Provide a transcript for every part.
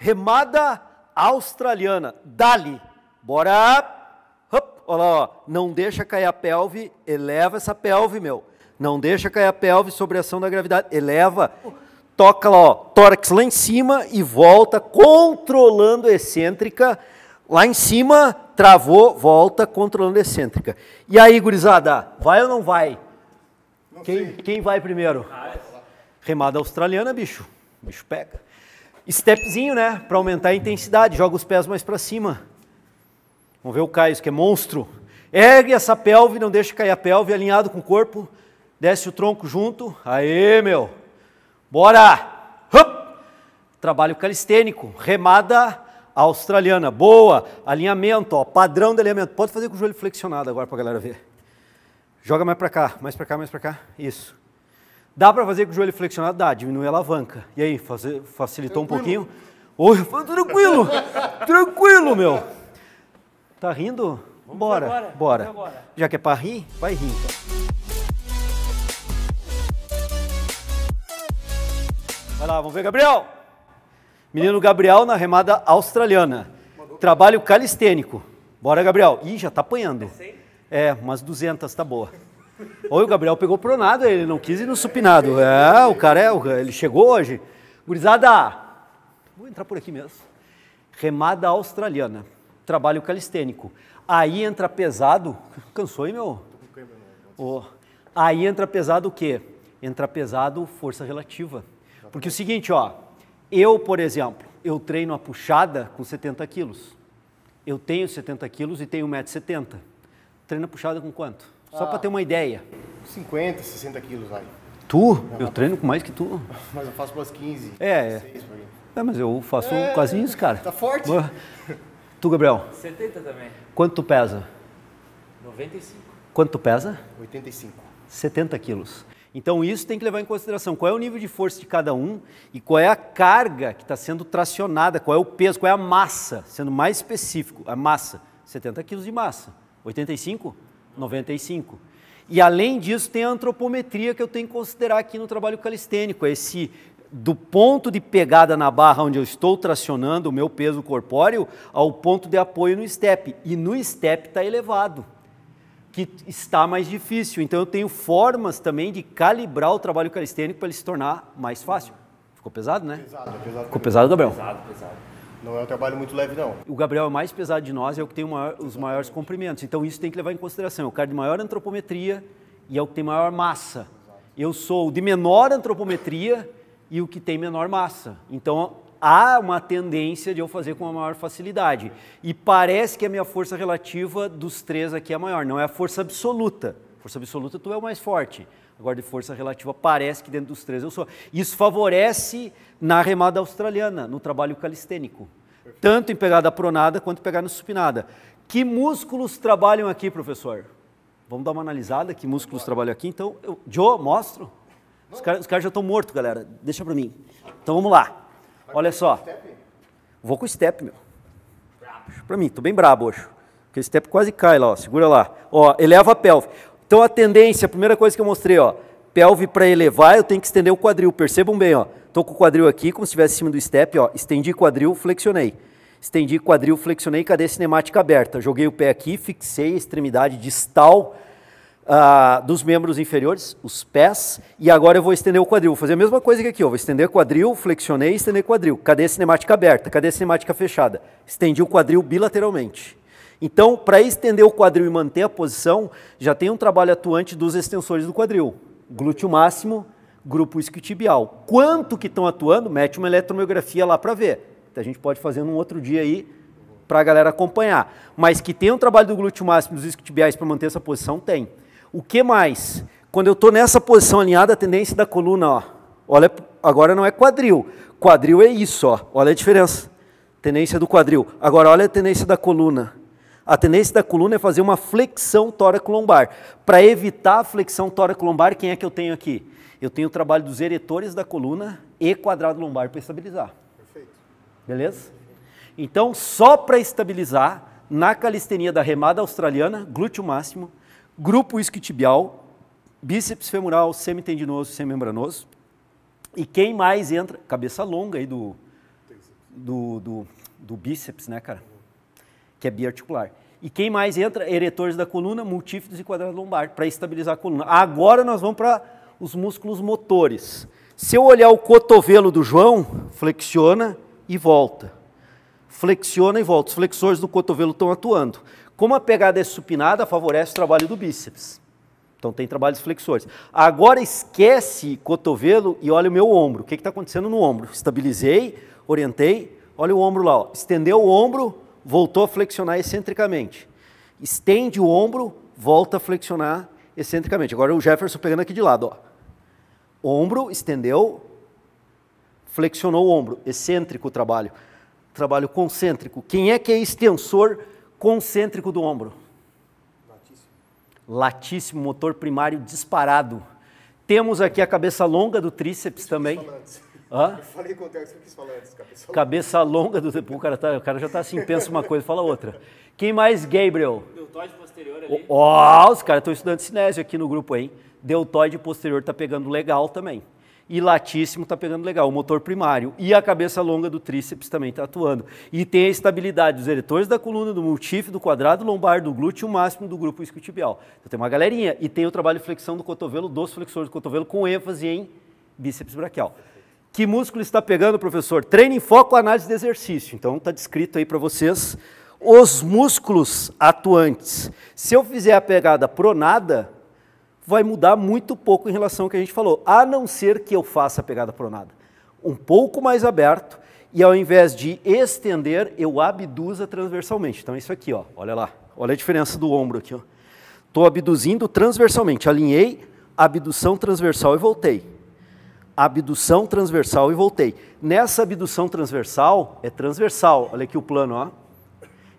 remada australiana. Dali. Bora! Hop, olha lá, ó. não deixa cair a pelve, eleva essa pelve, meu. Não deixa cair a pelve sobre a ação da gravidade, eleva. Toca lá, ó, tórax lá em cima e volta, controlando a excêntrica. Lá em cima, travou, volta, controlando a excêntrica. E aí, gurizada, vai ou não vai? Não quem, quem, vai primeiro? Ah, é. Remada australiana, bicho. O bicho pega stepzinho, né? Para aumentar a intensidade. Joga os pés mais para cima. Vamos ver o Caio, que é monstro. Ergue essa pelve, não deixa cair a pelve, alinhado com o corpo. Desce o tronco junto. Aê, meu. Bora! Hup. Trabalho calistênico. Remada australiana. Boa. Alinhamento, ó. Padrão de alinhamento. Pode fazer com o joelho flexionado agora para a galera ver. Joga mais para cá, mais para cá, mais para cá. Isso. Dá para fazer com o joelho flexionado? Dá, diminui a alavanca. E aí, fazer, facilitou tranquilo. um pouquinho? Oi, tranquilo, tranquilo, meu. Tá rindo? Vamos bora, agora, bora. Agora. Já que é para rir, vai rir então. Vai lá, vamos ver, Gabriel. Menino Gabriel na remada australiana. Trabalho calistênico. Bora, Gabriel. Ih, já tá apanhando. É, umas 200, tá boa. Ou o Gabriel pegou pronado, ele não quis ir no supinado. É, o cara é, ele chegou hoje. Gurizada, vou entrar por aqui mesmo. Remada australiana, trabalho calistênico. Aí entra pesado, cansou, hein, meu? Oh. Aí entra pesado o quê? Entra pesado força relativa. Porque é o seguinte, ó, eu, por exemplo, eu treino a puxada com 70 quilos. Eu tenho 70 quilos e tenho 1,70m. Treina puxada com quanto? Só ah, para ter uma ideia. 50, 60 quilos, vai. Tu? eu treino com mais que tu. Mas eu faço umas 15. É. 16, é. é, mas eu faço é, quase isso, cara. Tá forte. Tu, Gabriel? 70 também. Quanto tu pesa? 95. Quanto tu pesa? 85. 70 quilos. Então isso tem que levar em consideração qual é o nível de força de cada um e qual é a carga que está sendo tracionada, qual é o peso, qual é a massa, sendo mais específico, a massa. 70 quilos de massa. 85? 95. E além disso, tem a antropometria que eu tenho que considerar aqui no trabalho calistênico, esse do ponto de pegada na barra onde eu estou tracionando o meu peso corpóreo ao ponto de apoio no step. E no step está elevado, que está mais difícil. Então eu tenho formas também de calibrar o trabalho calistênico para ele se tornar mais fácil. Ficou pesado, né? Pesado, pesado. Ficou pesado, Gabriel? Pesado, pesado. Não é um trabalho muito leve, não. O Gabriel é mais pesado de nós, é o que tem maior, os maiores comprimentos. Então, isso tem que levar em consideração. É o cara de maior antropometria e é o que tem maior massa. Eu sou o de menor antropometria e o que tem menor massa. Então, há uma tendência de eu fazer com a maior facilidade. E parece que a minha força relativa dos três aqui é maior, não é a força absoluta. Força absoluta, tu é o mais forte. Agora, de força relativa, parece que dentro dos três eu sou. Isso favorece na remada australiana, no trabalho calistênico. Tanto em pegada pronada quanto em pegada supinada. Que músculos trabalham aqui, professor? Vamos dar uma analisada que músculos trabalham aqui. Então, eu, Joe, mostro. Os caras cara já estão mortos, galera. Deixa para mim. Então, vamos lá. Olha só. Vou com o step, meu. Para mim, tô bem brabo hoje. Porque o step quase cai lá, ó. Segura lá. Ó, eleva a pelve. Então a tendência, a primeira coisa que eu mostrei, ó, pelve para elevar, eu tenho que estender o quadril. Percebam bem, ó. Tô com o quadril aqui, como se estivesse em cima do step, ó. Estendi quadril, flexionei. Estendi quadril, flexionei, cadê a cinemática aberta? Joguei o pé aqui, fixei a extremidade distal uh, dos membros inferiores, os pés, e agora eu vou estender o quadril. Vou fazer a mesma coisa que aqui, ó. Vou estender quadril, flexionei, estender quadril. Cadê a cinemática aberta? Cadê a cinemática fechada? Estendi o quadril bilateralmente. Então, para estender o quadril e manter a posição, já tem um trabalho atuante dos extensores do quadril. Glúteo máximo, grupo isquiotibial. Quanto que estão atuando? Mete uma eletromiografia lá para ver. Então, a gente pode fazer num outro dia aí para a galera acompanhar. Mas que tem um trabalho do glúteo máximo dos isquiotibiais para manter essa posição, tem. O que mais? Quando eu estou nessa posição alinhada, a tendência da coluna, ó. Olha, agora não é quadril. Quadril é isso, ó. Olha a diferença. Tendência do quadril. Agora olha a tendência da coluna. A tendência da coluna é fazer uma flexão tóraco-lombar. Para evitar a flexão tóraco-lombar, quem é que eu tenho aqui? Eu tenho o trabalho dos eretores da coluna e quadrado lombar para estabilizar. Perfeito. Beleza? Então, só para estabilizar, na calistenia da remada australiana, glúteo máximo, grupo isquiotibial, bíceps femoral, semitendinoso, semimembranoso. E quem mais entra? Cabeça longa aí do, do, do, do bíceps, né, cara? que é biarticular. E quem mais entra? Eretores da coluna, multífidos e quadrado lombar, para estabilizar a coluna. Agora nós vamos para os músculos motores. Se eu olhar o cotovelo do João, flexiona e volta. Flexiona e volta. Os flexores do cotovelo estão atuando. Como a pegada é supinada, favorece o trabalho do bíceps. Então tem trabalhos flexores. Agora esquece cotovelo e olha o meu ombro. O que está acontecendo no ombro? Estabilizei, orientei. Olha o ombro lá. Ó. Estendeu o ombro, voltou a flexionar excentricamente. Estende o ombro, volta a flexionar excentricamente. Agora o Jefferson pegando aqui de lado. Ó. Ombro, estendeu, flexionou o ombro. Excêntrico o trabalho. Trabalho concêntrico. Quem é que é extensor concêntrico do ombro? Latíssimo. Latíssimo, motor primário disparado. Temos aqui a cabeça longa do tríceps também. Hã? Eu falei com o Deus, o que eu quis falar antes? Cabeça longa. Cabeça longa do o cara, tá, o cara já tá assim, pensa uma coisa, fala outra. Quem mais, Gabriel? Deltoide posterior ali. Ó, oh, os caras estão estudando cinésio aqui no grupo, hein? Deltoide posterior tá pegando legal também. E latíssimo tá pegando legal, o motor primário. E a cabeça longa do tríceps também tá atuando. E tem a estabilidade dos eretores da coluna, do multífio, do quadrado lombar, do glúteo máximo do grupo isquiotibial. Então tem uma galerinha. E tem o trabalho de flexão do cotovelo, dos flexores do cotovelo, com ênfase em bíceps braquial. Que músculo está pegando, professor? Treino em foco, análise de exercício. Então está descrito aí para vocês os músculos atuantes. Se eu fizer a pegada pronada, vai mudar muito pouco em relação ao que a gente falou, a não ser que eu faça a pegada pronada um pouco mais aberto e ao invés de estender, eu abduza transversalmente. Então é isso aqui, ó, olha lá, olha a diferença do ombro aqui. Estou abduzindo transversalmente, alinhei, abdução transversal e voltei abdução transversal e voltei. Nessa abdução transversal, é transversal, olha aqui o plano, ó.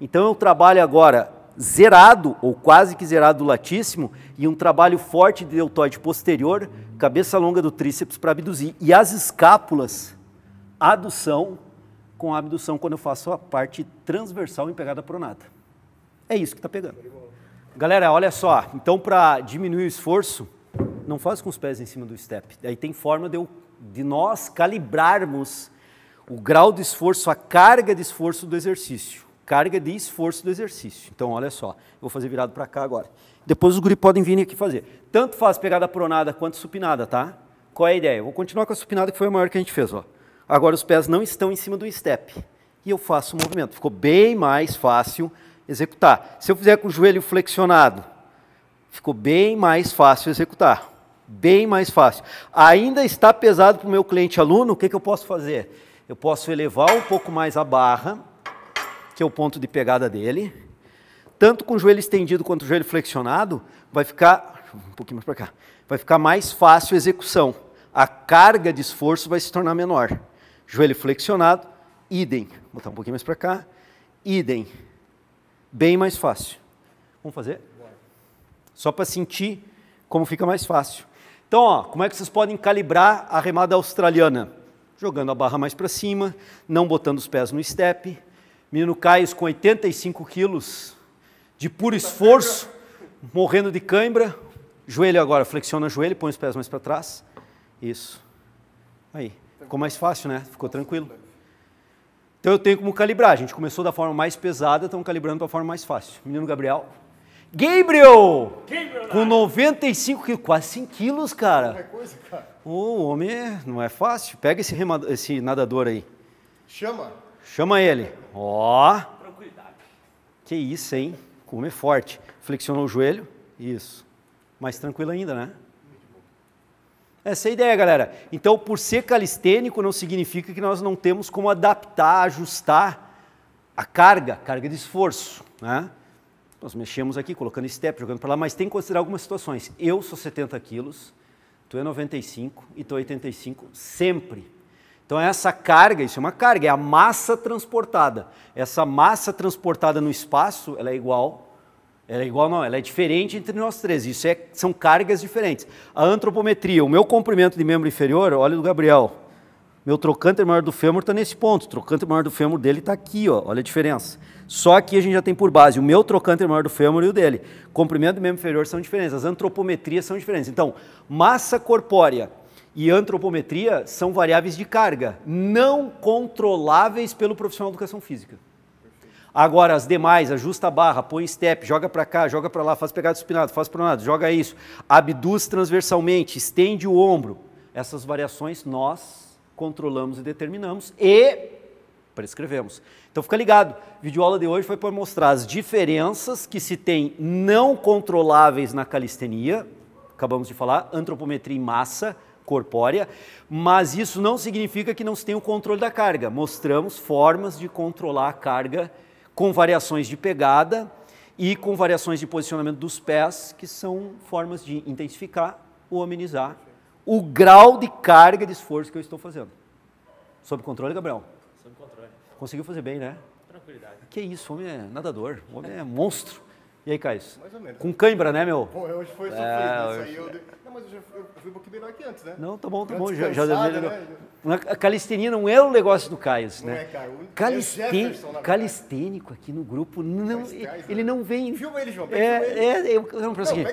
Então eu trabalho agora zerado, ou quase que zerado do latíssimo, e um trabalho forte de deltoide posterior, cabeça longa do tríceps para abduzir. E as escápulas, adução com a abdução quando eu faço a parte transversal em pegada pronata. É isso que está pegando. Galera, olha só, então para diminuir o esforço, não faz com os pés em cima do step. Aí tem forma de, eu, de nós calibrarmos o grau de esforço, a carga de esforço do exercício. Carga de esforço do exercício. Então, olha só, vou fazer virado para cá agora. Depois os guri podem vir aqui fazer. Tanto faz pegada pronada quanto supinada, tá? Qual é a ideia? vou continuar com a supinada que foi a maior que a gente fez, ó. Agora os pés não estão em cima do step. E eu faço o movimento. Ficou bem mais fácil executar. Se eu fizer com o joelho flexionado, ficou bem mais fácil executar. Bem mais fácil. Ainda está pesado para o meu cliente aluno, o que, que eu posso fazer? Eu posso elevar um pouco mais a barra, que é o ponto de pegada dele. Tanto com o joelho estendido quanto o joelho flexionado, vai ficar um pouquinho mais para cá. Vai ficar mais fácil a execução. A carga de esforço vai se tornar menor. Joelho flexionado, idem. Vou botar um pouquinho mais para cá. Idem. Bem mais fácil. Vamos fazer? Só para sentir como fica mais fácil. Então, ó, como é que vocês podem calibrar a remada australiana? Jogando a barra mais para cima, não botando os pés no step. Menino Caio com 85 quilos de puro esforço, morrendo de cãibra. Joelho agora, flexiona o joelho, põe os pés mais para trás. Isso. Aí, ficou mais fácil, né? Ficou tranquilo. Então eu tenho como calibrar. A gente começou da forma mais pesada, estamos calibrando para a forma mais fácil. Menino Gabriel, Gabriel! com 95 quilos, quase 100 quilos, cara. Qualquer coisa, cara. O homem não é fácil. Pega esse, remador, esse nadador aí. Chama. Chama ele. Ó. Tranquilidade. Que isso, hein? O homem é forte. Flexionou o joelho. Isso. Mais tranquilo ainda, né? Essa é a ideia, galera. Então, por ser calistênico, não significa que nós não temos como adaptar, ajustar a carga, carga de esforço, né? Nós mexemos aqui, colocando step, jogando para lá, mas tem que considerar algumas situações. Eu sou 70 quilos, tu é 95 e tu é 85 sempre. Então essa carga, isso é uma carga, é a massa transportada. Essa massa transportada no espaço, ela é igual ela é igual, não, ela é diferente entre nós três. Isso é, são cargas diferentes. A antropometria, o meu comprimento de membro inferior, olha o do Gabriel, meu trocante maior do fêmur está nesse ponto. O maior do fêmur dele está aqui, ó. olha a diferença. Só que a gente já tem por base o meu trocante maior do fêmur e o dele. Comprimento do membro inferior são diferentes, as antropometrias são diferentes. Então, massa corpórea e antropometria são variáveis de carga, não controláveis pelo profissional de educação física. Agora, as demais, ajusta a barra, põe step, joga para cá, joga para lá, faz pegada supinada, faz pronado, joga isso, abduz transversalmente, estende o ombro. Essas variações nós controlamos e determinamos e prescrevemos. Então fica ligado, vídeo videoaula de hoje foi para mostrar as diferenças que se tem não controláveis na calistenia, acabamos de falar, antropometria em massa corpórea, mas isso não significa que não se tem o controle da carga. Mostramos formas de controlar a carga com variações de pegada e com variações de posicionamento dos pés, que são formas de intensificar ou amenizar o grau de carga de esforço que eu estou fazendo. Sob controle, Gabriel? Sob controle. Conseguiu fazer bem, né? Tranquilidade. Que isso, o homem é nadador, o homem é monstro. E aí, Caio? Mais ou menos. Com cãibra, né, meu? Pô, hoje foi sofrido é, isso aí. Eu... Não, mas eu, já, eu fui um pouquinho melhor que antes, né? Não, tá bom, tá bom. Já, já, né? né? É, a calistenia não é o negócio do Caio, né? Não é, cara. O Calisten... é calistênico aqui no grupo, não, Cais, ele, ele não vem... Filma ele, João. É, ele. é, eu... Não, pra seguir.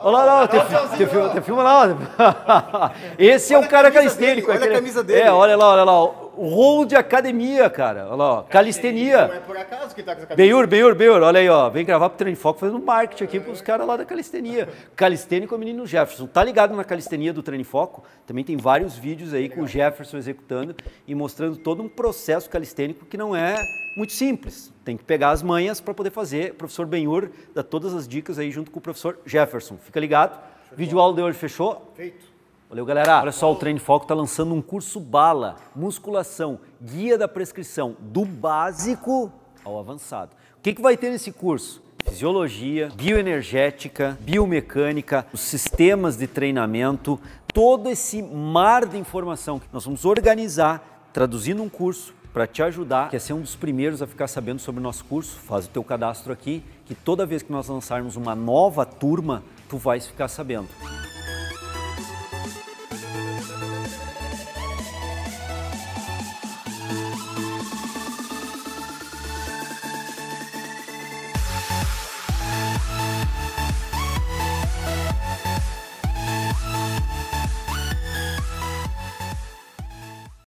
Olha lá, te filma lá. Esse é o cara calistênico. Olha a camisa dele. É, olha lá, olha lá rol de academia, cara. Olha lá, ó. É, calistenia. Não é por acaso que tá com essa Beur, Beur, Beur, olha aí, ó. Vem gravar pro Treino Foco fazendo marketing aqui pros caras lá da calistenia. Calistênico é o menino Jefferson. Tá ligado na calistenia do Treino Foco? Também tem vários vídeos aí com o Jefferson executando e mostrando todo um processo calistênico que não é muito simples. Tem que pegar as manhas para poder fazer. O professor Benhur dá todas as dicas aí junto com o professor Jefferson. Fica ligado. Vídeo aula de hoje fechou? Feito. Valeu, galera. Olha só, o Treino Foco está lançando um curso bala, musculação, guia da prescrição, do básico ao avançado. O que, que vai ter nesse curso? Fisiologia, bioenergética, biomecânica, os sistemas de treinamento, todo esse mar de informação que nós vamos organizar, traduzindo um curso para te ajudar. Quer é ser um dos primeiros a ficar sabendo sobre o nosso curso? Faz o teu cadastro aqui, que toda vez que nós lançarmos uma nova turma, tu vais ficar sabendo.